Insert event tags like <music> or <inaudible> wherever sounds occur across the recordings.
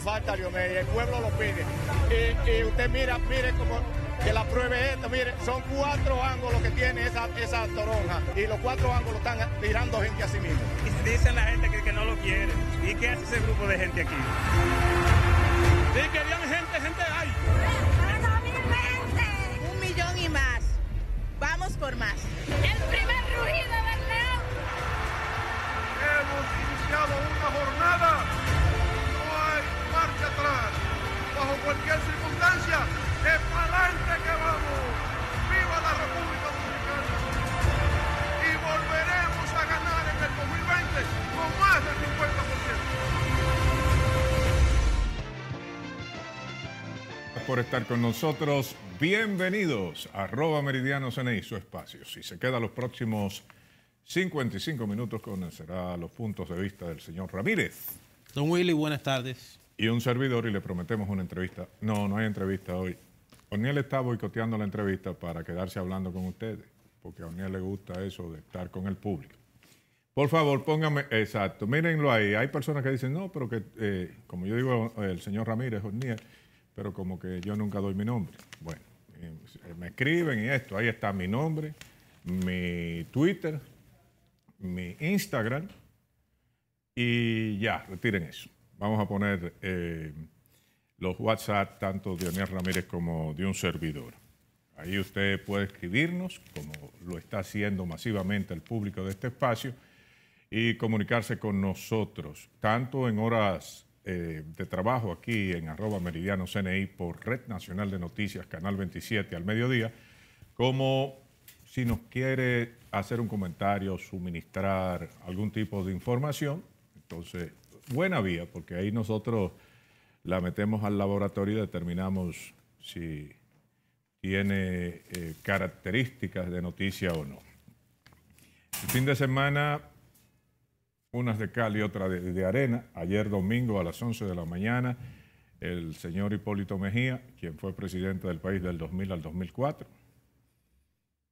falta y el pueblo lo pide. Y, usted mira, mire como que la pruebe esto, mire, son cuatro ángulos que tiene esa, esa toronja y los cuatro ángulos están tirando gente a sí mismo. Y dicen la gente que, no lo quiere. ¿Y qué hace ese grupo de gente aquí? Sí, bien gente, gente hay. Un millón y más. Vamos por más. El primer rugido del león. Hemos iniciado una jornada bajo cualquier circunstancia, es para adelante que vamos. ¡Viva la República Dominicana! Y volveremos a ganar en el 2020 con más del 50%. Por estar con nosotros, bienvenidos a arroba Meridiano CNI, su espacio. Si se queda los próximos 55 minutos, conocerá los puntos de vista del señor Ramírez. Don Willy, buenas tardes y un servidor y le prometemos una entrevista. No, no hay entrevista hoy. O'Neill está boicoteando la entrevista para quedarse hablando con ustedes, porque a O'Neill le gusta eso de estar con el público. Por favor, póngame, exacto, mírenlo ahí. Hay personas que dicen, no, pero que, eh, como yo digo, el señor Ramírez O'Neill, pero como que yo nunca doy mi nombre. Bueno, eh, me escriben y esto, ahí está mi nombre, mi Twitter, mi Instagram, y ya, retiren eso vamos a poner eh, los WhatsApp tanto de Daniel Ramírez como de un servidor. Ahí usted puede escribirnos, como lo está haciendo masivamente el público de este espacio, y comunicarse con nosotros, tanto en horas eh, de trabajo aquí en arroba meridiano CNI por Red Nacional de Noticias, Canal 27 al mediodía, como si nos quiere hacer un comentario, suministrar algún tipo de información, entonces buena vía, porque ahí nosotros la metemos al laboratorio y determinamos si tiene eh, características de noticia o no. El fin de semana, unas de cal y otras de, arena. Ayer domingo a las 11 de la mañana, el señor Hipólito Mejía, quien fue presidente del país del 2000 al 2004,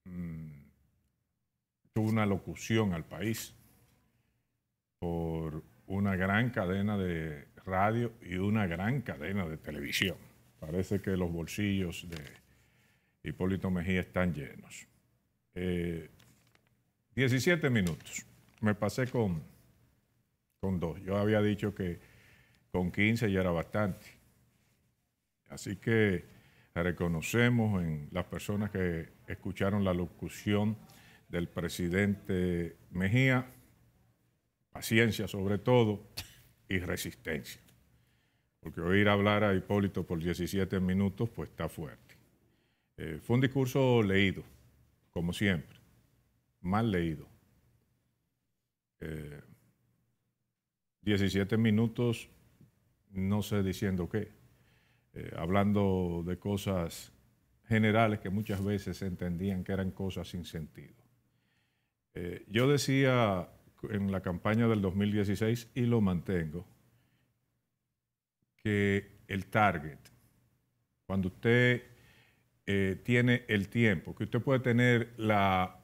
mm, tuvo una locución al país por una gran cadena de radio y una gran cadena de televisión. Parece que los bolsillos de Hipólito Mejía están llenos. 17 eh, minutos. Me pasé con, con dos. Yo había dicho que con 15 ya era bastante. Así que reconocemos en las personas que escucharon la locución del presidente Mejía paciencia sobre todo y resistencia. Porque oír hablar a Hipólito por 17 minutos, pues está fuerte. Eh, fue un discurso leído, como siempre, mal leído. 17 eh, minutos, no sé diciendo qué, eh, hablando de cosas generales que muchas veces se entendían que eran cosas sin sentido. yo decía en la campaña del 2016 y lo mantengo, que el target, cuando usted eh, tiene el tiempo, que usted puede tener la,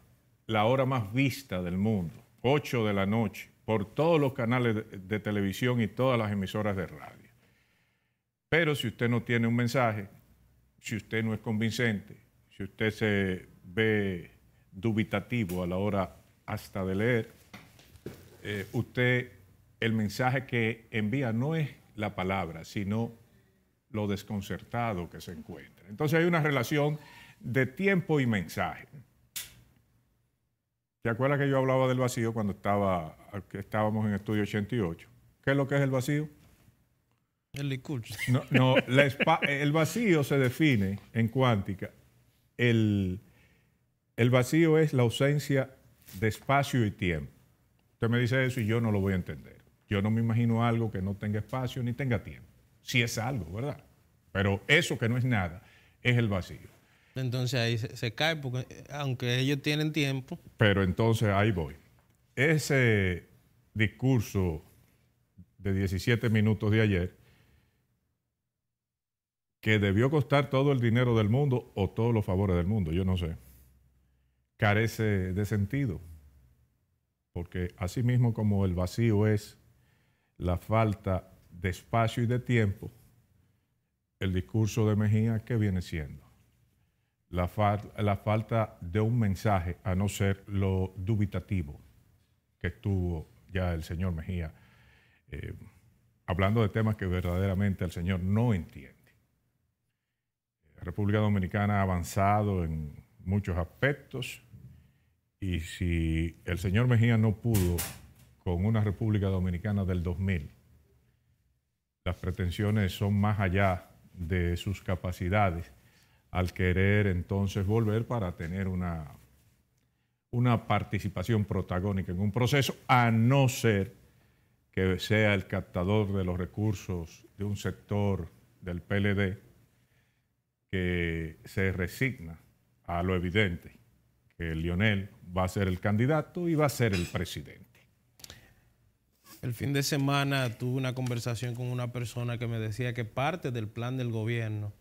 hora más vista del mundo, 8 de la noche, por todos los canales de, televisión y todas las emisoras de radio. Pero si usted no tiene un mensaje, si usted no es convincente, si usted se ve dubitativo a la hora hasta de leer, eh, usted el mensaje que envía no es la palabra, sino lo desconcertado que se encuentra. Entonces hay una relación de tiempo y mensaje. ¿Se acuerda que yo hablaba del vacío cuando estaba, estábamos en Estudio 88? ¿Qué es lo que es el vacío? El no el vacío se define en cuántica. el vacío es la ausencia de espacio y tiempo me dice eso y yo no lo voy a entender. Yo no me imagino algo que no tenga espacio ni tenga tiempo. Si es algo, ¿verdad? Pero eso que no es nada es el vacío. Entonces ahí se, se cae, porque aunque ellos tienen tiempo. Pero entonces ahí voy. Ese discurso de 17 minutos de ayer, que debió costar todo el dinero del mundo o todos los favores del mundo, yo no sé, carece de sentido porque así mismo como el vacío es la falta de espacio y de tiempo, el discurso de Mejía, ¿qué viene siendo? La, falta de un mensaje, a no ser lo dubitativo que estuvo ya el señor Mejía, eh, hablando de temas que verdaderamente el señor no entiende. La República Dominicana ha avanzado en muchos aspectos, y si el señor Mejía no pudo con una República Dominicana del 2000, las pretensiones son más allá de sus capacidades al querer entonces volver para tener una, una participación protagónica en un proceso, a no ser que sea el captador de los recursos de un sector del PLD que se resigna a lo evidente que Lionel va a ser el candidato y va a ser el presidente. El fin de semana tuve una conversación con una persona que me decía que parte del plan del gobierno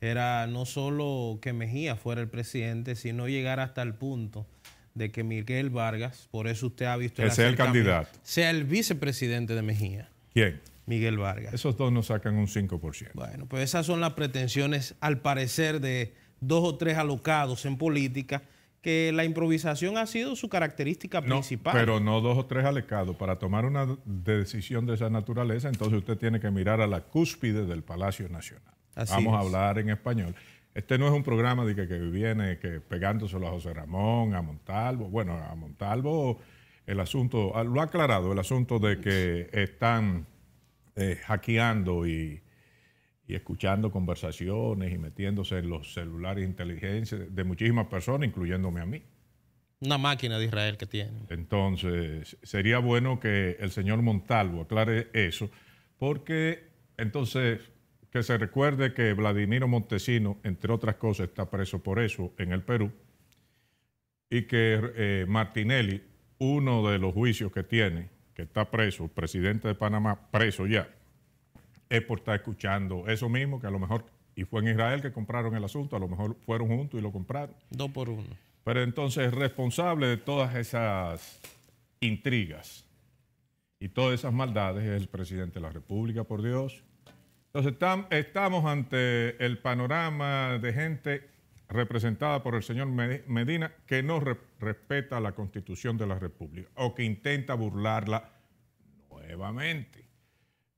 era no solo que Mejía fuera el presidente, sino llegar hasta el punto de que Miguel Vargas, por eso usted ha visto... el candidato. Sea el vicepresidente de Mejía. ¿Quién? Miguel Vargas. Esos dos nos sacan un 5%. Bueno, pues esas son las pretensiones, al parecer, de dos o tres alocados en política que la improvisación ha sido su característica no, principal. Pero no dos o tres alecados. Para tomar una decisión de esa naturaleza, entonces usted tiene que mirar a la cúspide del Palacio Nacional. Vamos a hablar en español. Este no es un programa de que, que viene que pegándoselo a José Ramón, a Montalvo. Bueno, a Montalvo el asunto, ah, lo ha aclarado, el asunto de que están eh, hackeando y y escuchando conversaciones y metiéndose en los celulares inteligencia de muchísimas personas, incluyéndome a mí. Una máquina de Israel que tiene. Entonces, sería bueno que el señor Montalvo aclare eso, porque entonces que se recuerde que Vladimiro Montesino, entre otras cosas, está preso por eso en el Perú, y que eh, Martinelli, uno de los juicios que tiene, que está preso, presidente de Panamá, preso ya, es por estar escuchando eso mismo que a lo mejor, y fue en Israel que compraron el asunto, a lo mejor fueron juntos y lo compraron. Dos por uno. Pero entonces responsable de todas esas intrigas y todas esas maldades es el presidente de la República, por Dios. Entonces estamos ante el panorama de gente representada por el señor Medina que no respeta la constitución de la República o que intenta burlarla nuevamente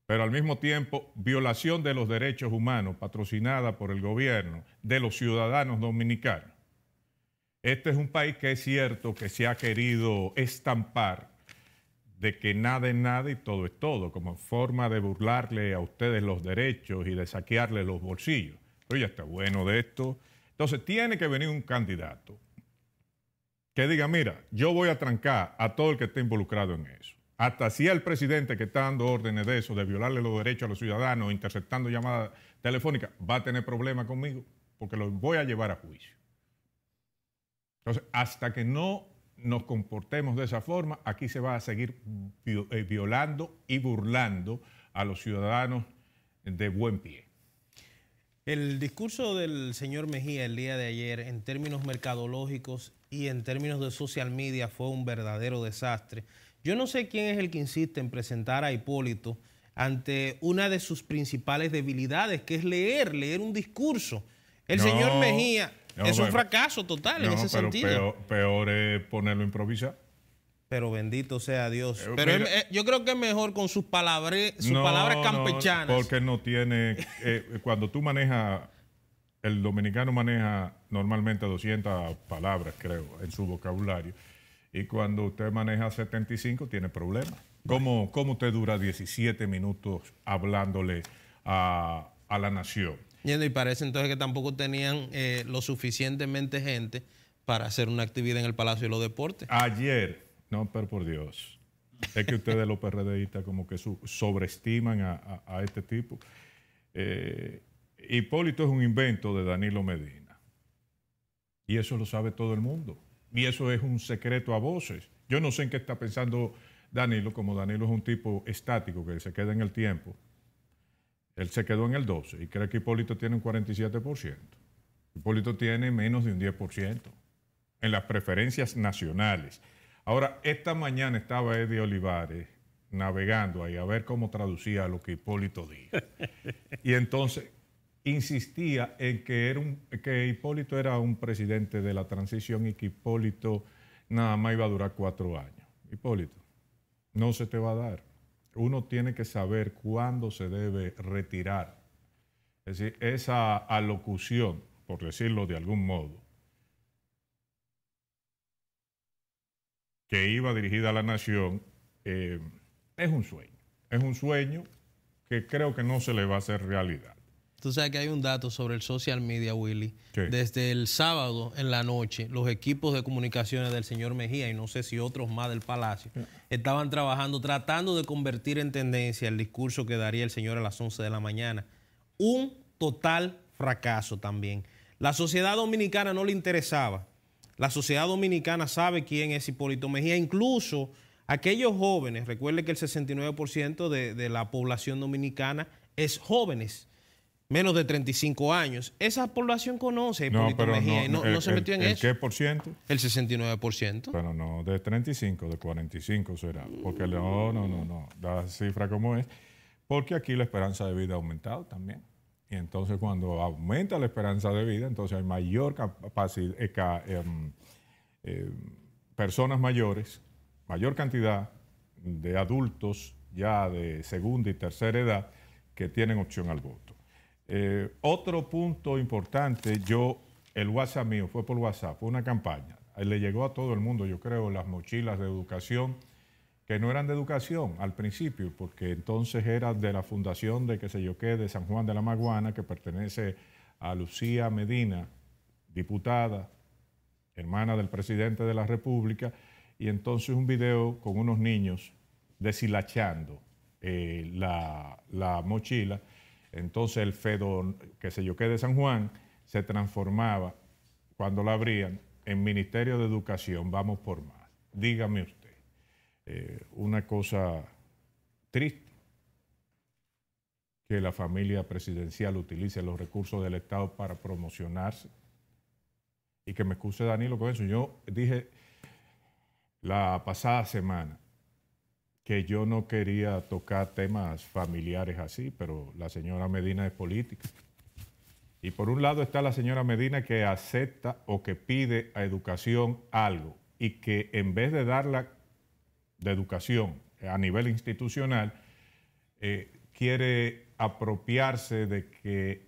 pero al mismo tiempo violación de los derechos humanos patrocinada por el gobierno de los ciudadanos dominicanos. Este es un país que es cierto que se ha querido estampar de que nada es nada y todo es todo, como forma de burlarle a ustedes los derechos y de saquearle los bolsillos. Pero ya está bueno de esto. Entonces tiene que venir un candidato que diga, mira, yo voy a trancar a todo el que esté involucrado en eso hasta si el presidente que está dando órdenes de eso, de violarle los derechos a los ciudadanos, interceptando llamadas telefónicas, va a tener problemas conmigo porque lo voy a llevar a juicio. Entonces, hasta que no nos comportemos de esa forma, aquí se va a seguir eh, violando y burlando a los ciudadanos de buen pie. El discurso del señor Mejía el día de ayer en términos mercadológicos y en términos de social media fue un verdadero desastre. Yo no sé quién es el que insiste en presentar a Hipólito ante una de sus principales debilidades, que es leer, leer un discurso. El señor Mejía es un fracaso total en ese sentido. Peor, es ponerlo improvisar. Pero bendito sea Dios. pero yo creo que es mejor con sus, palabras, sus palabras campechanas. porque no tiene. Eh, cuando tú manejas. El dominicano maneja normalmente 200 palabras, creo, en su vocabulario. Y cuando usted maneja 75 tiene problemas. ¿Cómo, ¿Cómo, usted dura 17 minutos hablándole a, la nación? Y parece entonces que tampoco tenían eh, lo suficientemente gente para hacer una actividad en el Palacio de los Deportes. Ayer, no, pero por Dios, es que ustedes los PRDistas como que sobreestiman a, este tipo. Eh, Hipólito es un invento de Danilo Medina. Y eso lo sabe todo el mundo. Y eso es un secreto a voces. Yo no sé en qué está pensando Danilo, como Danilo es un tipo estático que se queda en el tiempo. Él se quedó en el 12 y cree que Hipólito tiene un 47%. Hipólito tiene menos de un 10% en las preferencias nacionales. Ahora, esta mañana estaba Eddie Olivares navegando ahí a ver cómo traducía lo que Hipólito dijo. <laughs> Y entonces insistía en que, era un, que Hipólito era un presidente de la transición y que Hipólito nada más iba a durar cuatro años. Hipólito, no se te va a dar. Uno tiene que saber cuándo se debe retirar. Es decir, esa alocución, por decirlo de algún modo, que iba dirigida a la nación, eh, es un sueño. Es un sueño que creo que no se le va a hacer realidad. Tú sabes que hay un dato sobre el social media, Willy. Desde el sábado en la noche, los equipos de comunicaciones del señor Mejía y no sé si otros más del Palacio estaban trabajando, tratando de convertir en tendencia el discurso que daría el señor a las 11 de la mañana. Un total fracaso también. La sociedad dominicana no le interesaba. La sociedad dominicana sabe quién es Hipólito Mejía. Incluso aquellos jóvenes, recuerde que el 69% de la población dominicana es jóvenes menos de 35 años. Esa población conoce no, no, no, se metió en eso. ¿El qué por ciento? El 69%. Pero no, de 35, de 45 será. Porque no, no, no, no. La cifra como es. Porque aquí la esperanza de vida ha aumentado también. Y entonces cuando aumenta la esperanza de vida, entonces hay mayor capacidad, eh, em, eh, personas mayores, mayor cantidad de adultos ya de segunda y tercera edad que tienen opción al voto. Eh, otro punto importante, yo, el WhatsApp mío, fue por WhatsApp, fue una campaña. Le llegó a todo el mundo, yo creo, las mochilas de educación, que no eran de educación al principio, porque entonces era de la fundación de que se yo qué, de San Juan de la Maguana, que pertenece a Lucía Medina, diputada, hermana del presidente de la República, y entonces un video con unos niños deshilachando eh, la, la mochila entonces el Fedo, que sé yo, que de San Juan, se transformaba, cuando la abrían, en Ministerio de Educación, vamos por más. Dígame usted, eh, una cosa triste, que la familia presidencial utilice los recursos del Estado para promocionarse. Y que me excuse Danilo con eso. Yo dije la pasada semana, que yo no quería tocar temas familiares así, pero la señora Medina es política. Y por un lado está la señora Medina que acepta o que pide a educación algo y que en vez de darla de educación a nivel institucional, eh, quiere apropiarse de que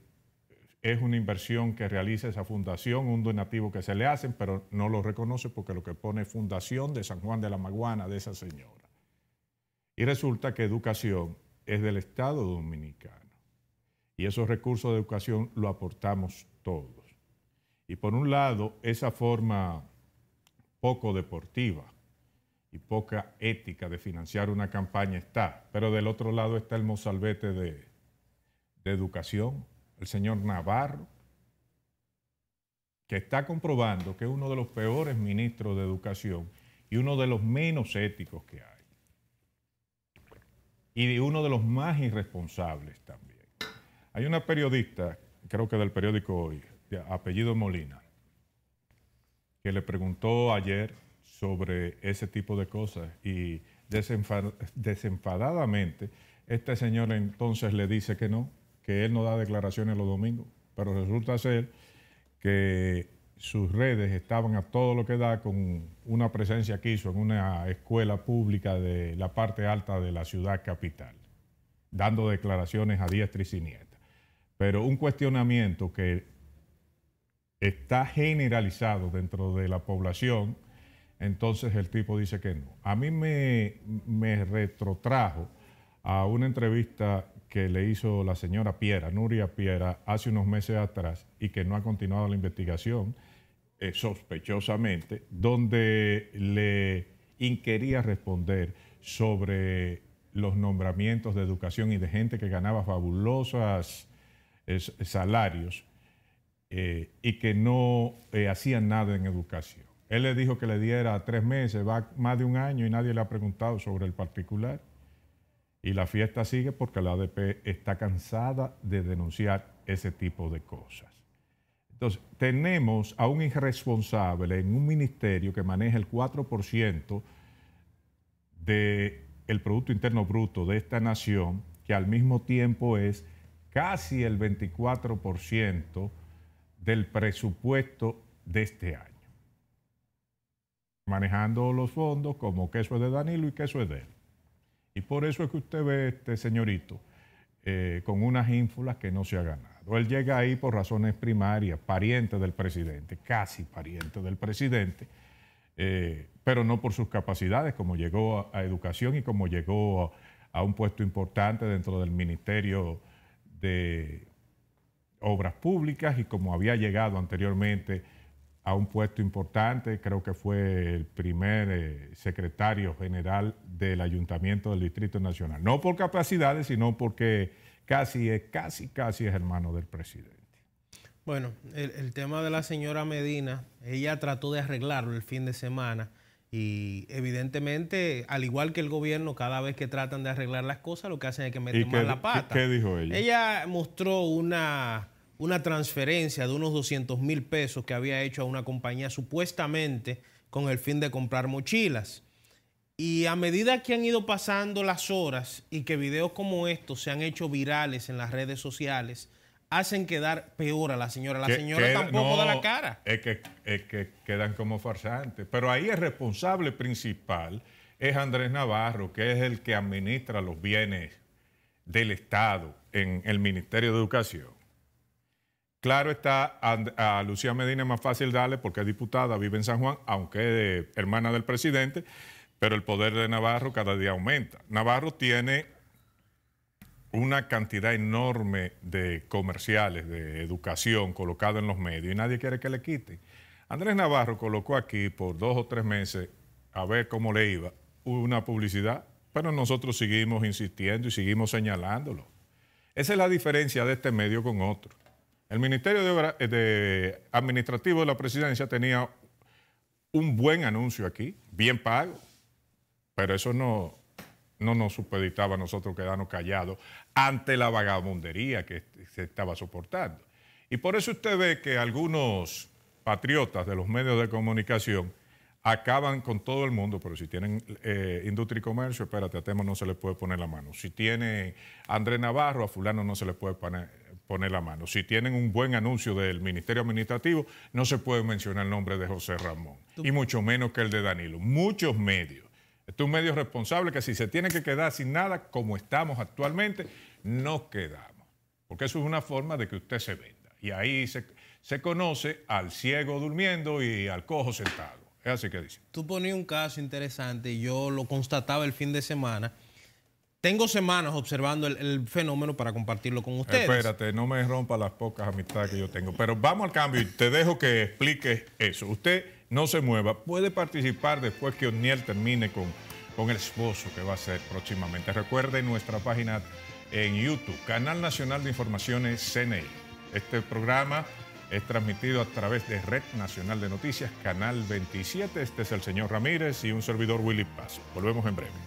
es una inversión que realiza esa fundación, un donativo que se le hacen, pero no lo reconoce porque lo que pone es Fundación de San Juan de la Maguana de esa señora. Y resulta que educación es del Estado dominicano. Y esos recursos de educación lo aportamos todos. Y por un lado, esa forma poco deportiva y poca ética de financiar una campaña está, pero del otro lado está el mozalbete de, de educación, el señor Navarro, que está comprobando que es uno de los peores ministros de educación y uno de los menos éticos que hay y uno de los más irresponsables también. Hay una periodista, creo que del periódico Hoy, de apellido Molina, que le preguntó ayer sobre ese tipo de cosas y desenfadadamente este señor entonces le dice que no, que él no da declaraciones los domingos, pero resulta ser que sus redes estaban a todo lo que da con una presencia que hizo en una escuela pública de la parte alta de la ciudad capital, dando declaraciones a diestra y siniestra. Pero un cuestionamiento que está generalizado dentro de la población, entonces el tipo dice que no. A mí me, me retrotrajo a una entrevista que le hizo la señora Piera, Nuria Piera, hace unos meses atrás y que no ha continuado la investigación eh, sospechosamente, donde le inquería responder sobre los nombramientos de educación y de gente que ganaba fabulosos eh, salarios eh, y que no hacían nada en educación. Él le dijo que le diera tres meses, va más de un año y nadie le ha preguntado sobre el particular. Y la fiesta sigue porque la ADP está cansada de denunciar ese tipo de cosas. Entonces, tenemos a un irresponsable en un ministerio que maneja el 4% del de Producto Interno Bruto de esta nación, que al mismo tiempo es casi el 24% del presupuesto de este año. Manejando los fondos como queso es de Danilo y queso es de él. Y por eso es que usted ve, este señorito, eh, con unas ínfulas que no se ha ganado. Él llega ahí por razones primarias, pariente del presidente, casi pariente del presidente, eh, pero no por sus capacidades, como llegó a, educación y como llegó a, un puesto importante dentro del Ministerio de Obras Públicas y como había llegado anteriormente a un puesto importante, creo que fue el primer eh, secretario general del Ayuntamiento del Distrito Nacional. No por capacidades, sino porque casi es, casi, casi es hermano del presidente. Bueno, el, el tema de la señora Medina, ella trató de arreglarlo el fin de semana. Y evidentemente, al igual que el gobierno, cada vez que tratan de arreglar las cosas, lo que hacen es que meten más la pata. ¿Qué dijo ella? Ella mostró una una transferencia de unos 200 mil pesos que había hecho a una compañía supuestamente con el fin de comprar mochilas. Y a medida que han ido pasando las horas y que videos como estos se han hecho virales en las redes sociales, hacen quedar peor a la señora. La señora tampoco da la cara. Es que, es que quedan como farsantes. Pero ahí el responsable principal es Andrés Navarro, que es el que administra los bienes del Estado en el Ministerio de Educación. Claro está, a, Lucía Medina es más fácil darle porque es diputada, vive en San Juan, aunque es hermana del presidente, pero el poder de Navarro cada día aumenta. Navarro tiene una cantidad enorme de comerciales, de educación colocado en los medios y nadie quiere que le quiten. Andrés Navarro colocó aquí por dos o tres meses, a ver cómo le iba, una publicidad, pero nosotros seguimos insistiendo y seguimos señalándolo. Esa es la diferencia de este medio con otro. El Ministerio eh, de, Administrativo de la Presidencia tenía un buen anuncio aquí, bien pago, pero eso no, no nos supeditaba a nosotros quedarnos callados ante la vagabundería que se estaba soportando. Y por eso usted ve que algunos patriotas de los medios de comunicación acaban con todo el mundo, pero si tienen eh, industria y comercio, espérate, a Temo no se le puede poner la mano. Si tiene Andrés Navarro, a fulano no se le puede poner, poner la mano. Si tienen un buen anuncio del Ministerio Administrativo, no se puede mencionar el nombre de José Ramón, y mucho menos que el de Danilo. Muchos medios. Este es un medio responsable que si se tiene que quedar sin nada, como estamos actualmente, no quedamos. Porque eso es una forma de que usted se venda. Y ahí se, se conoce al ciego durmiendo y al cojo sentado. Es así que dice. Tú ponías un caso interesante, yo lo constataba el fin de semana tengo semanas observando el, fenómeno para compartirlo con ustedes. Espérate, no me rompa las pocas amistades que yo tengo. Pero vamos al cambio y te dejo que expliques eso. Usted no se mueva. Puede participar después que Oniel termine con, con el esposo que va a ser próximamente. Recuerde nuestra página en YouTube, Canal Nacional de Informaciones CNI. Este programa es transmitido a través de Red Nacional de Noticias, Canal 27. Este es el señor Ramírez y un servidor Willy Paz. Volvemos en breve.